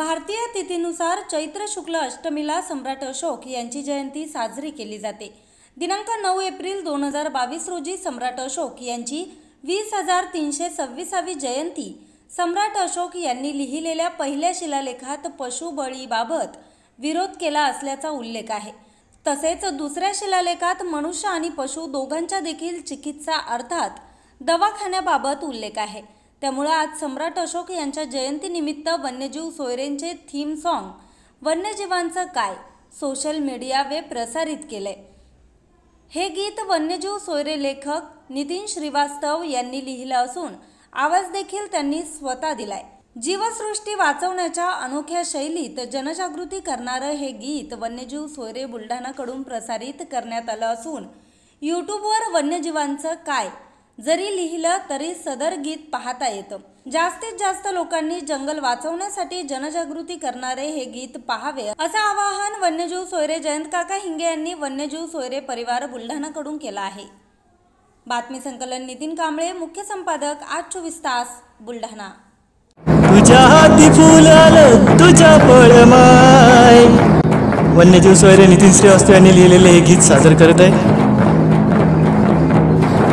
भारतीय तिथीनुसार चैत्र शुक्ल अष्टमीला सम्राट अशोक यांची जयंती साजरी केली जाते दिनांक नऊ एप्रिल दोन हजार बावीस रोजी सम्राट अशोक यांची वीस हजार तीनशे सव्वीसावी जयंती सम्राट अशोक यांनी लिहिलेल्या पहिल्या शिलालेखात पशुबळीबाबत विरोध केला असल्याचा उल्लेख आहे तसेच दुसऱ्या शिलालेखात मनुष्य आणि पशु दोघांच्या देखील चिकित्सा अर्थात दवाखान्याबाबत उल्लेख आहे त्यामुळं आज सम्राट अशोक यांच्या जयंतीनिमित्त वन्यजीव सोयरेंचे थीम सॉन्ग वन्यजीवांचं काय सोशल मीडियावे प्रसारित केले हे गीत वन्यजीव सोयरे लेखक नितीन श्रीवास्तव यांनी लिहिलं असून आवाज देखील त्यांनी स्वतः दिलाय जीवसृष्टी वाचवण्याच्या अनोख्या शैलीत जनजागृती करणारं हे गीत वन्यजीव सोयरे बुलढाणाकडून प्रसारित करण्यात आलं असून यूट्यूबवर वन्यजीवांचं काय जरी लिहिलं तरी सदर गीत पाहता येतं जास्तीत जास्त लोकांनी जंगल वाचवण्यासाठी जनजागृती करणारे हे गीत पाहावे असं आवाहन वन्यजीव सोयरे जयंत काका हिंगे यांनी वन्यजीव सोयरे परिवार बुलढाणाकडून केला आहे बातमी संकलन नितीन कांबळे मुख्य संपादक आज चोवीस तास बुलढाणा तुझ्या हाती फुलाल तुझ्या वन्यजीव सोयरे नितीन श्रीवास्तव यांनी लिहिलेले हे गीत सादर करत आहे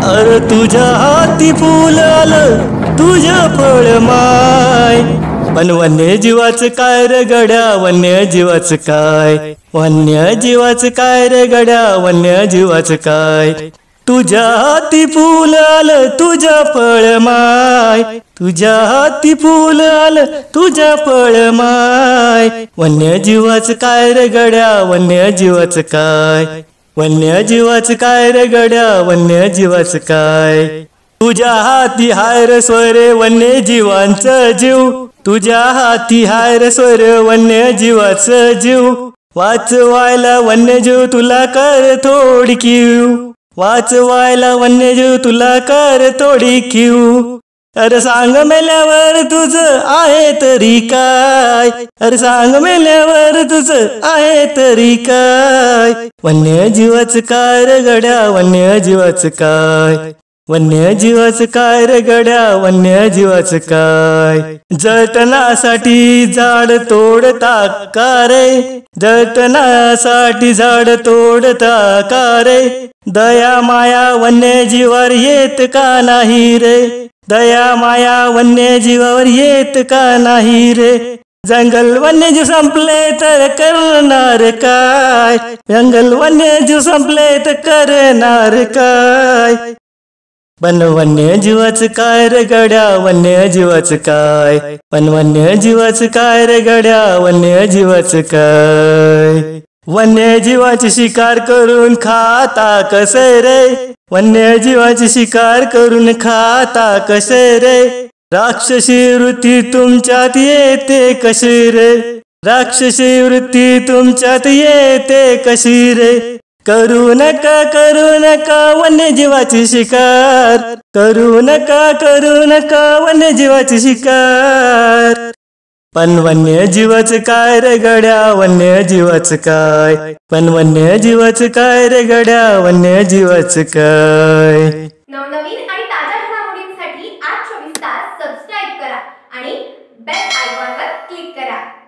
अर तुझ्या हाती फुलाल आलं तुझ्या फळ माय पण वन्य जीवाच काय रे गड्या वन्य जीवाच काय वन्य जीवाच काय रे गड्या वन्य जीवाच काय तुझ्या हाती फुलाल आलं तुझ्या फळ माय तुझ्या हाती फुलाल आलं तुझ्या फळ माय वन्य जीवाच काय रे गड्या वन्य जीवाच काय वन्य जीवाच काय रे गड्या वन्य जीवाच काय तुझ्या हाती हाय रे स्वरे वन्य जीवांच जीव तुझ्या हाती हाय रे स्वर वन्य जीवाच जीव वाचवायला वन्यजीव तुला कर थोडी किव वाचवायला वन्यजीव तुला कर थोडी किव अरे सांग मेल्यावर तुझ आहे तरी काय अरे सांग मेल्यावर तुझ आहे तरी काय वन्य जीवाच काय रे गड्या वन्य काय वन्य जीवाच काय रे गड्या वन्य काय जळतनासाठी झाड तोडता का रे जळतनासाठी झाड तोडता का रे दया माया वन्य येत का नाही रे दया माया वन्य जीवावर येत का नाही रे जंगल वन्यजीव संपले तर करणार काय जंगल वन्यजीव संपले तर करणार काय पण वन्य जीवाच काय रे गड्या वन्य जीवाच काय पण वन्य जीवाच काय रे गड्या वन्य जीवाच काय वन्य जीवाची शिकार करून खाता कसे रे वन्यजीवाची शिकार करून खाता कसे रे राक्षसी वृत्ती तुमच्यात येते कशी रे राक्षसी वृत्ती तुमच्यात येते कशी रे करू नका करू नका वन्यजीवाची शिकार करू नका करू नका वन्यजीवाची शिकार पण वन्य जीवच काय रे गड्या वन्य जीवच काय पण वन्य जीवच काय रे गड्या वन्य जीवच काय नवनवीन आणि ताज्या घडामोडींसाठी आज चोवीस तास सबस्क्राईब करा आणि बेल आयकॉनवर क्लिक करा